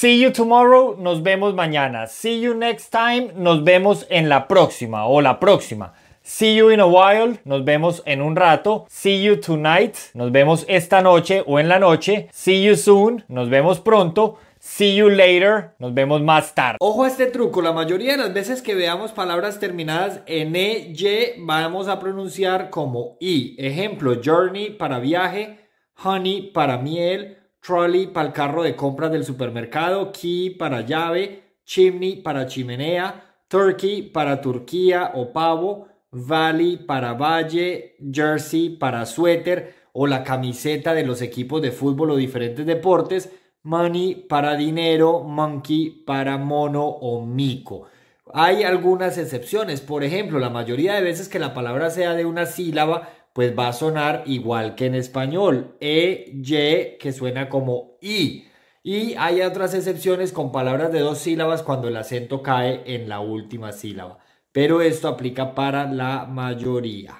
See you tomorrow, nos vemos mañana. See you next time, nos vemos en la próxima o la próxima. See you in a while, nos vemos en un rato. See you tonight, nos vemos esta noche o en la noche. See you soon, nos vemos pronto. See you later, nos vemos más tarde. Ojo a este truco, la mayoría de las veces que veamos palabras terminadas en e, y, vamos a pronunciar como i. Ejemplo, journey para viaje, honey para miel, trolley para el carro de compras del supermercado, key para llave, chimney para chimenea, turkey para Turquía o pavo, valley para valle, jersey para suéter o la camiseta de los equipos de fútbol o diferentes deportes, money para dinero, monkey para mono o mico. Hay algunas excepciones, por ejemplo, la mayoría de veces que la palabra sea de una sílaba, pues va a sonar igual que en español. E, Y, que suena como I. Y hay otras excepciones con palabras de dos sílabas cuando el acento cae en la última sílaba. Pero esto aplica para la mayoría.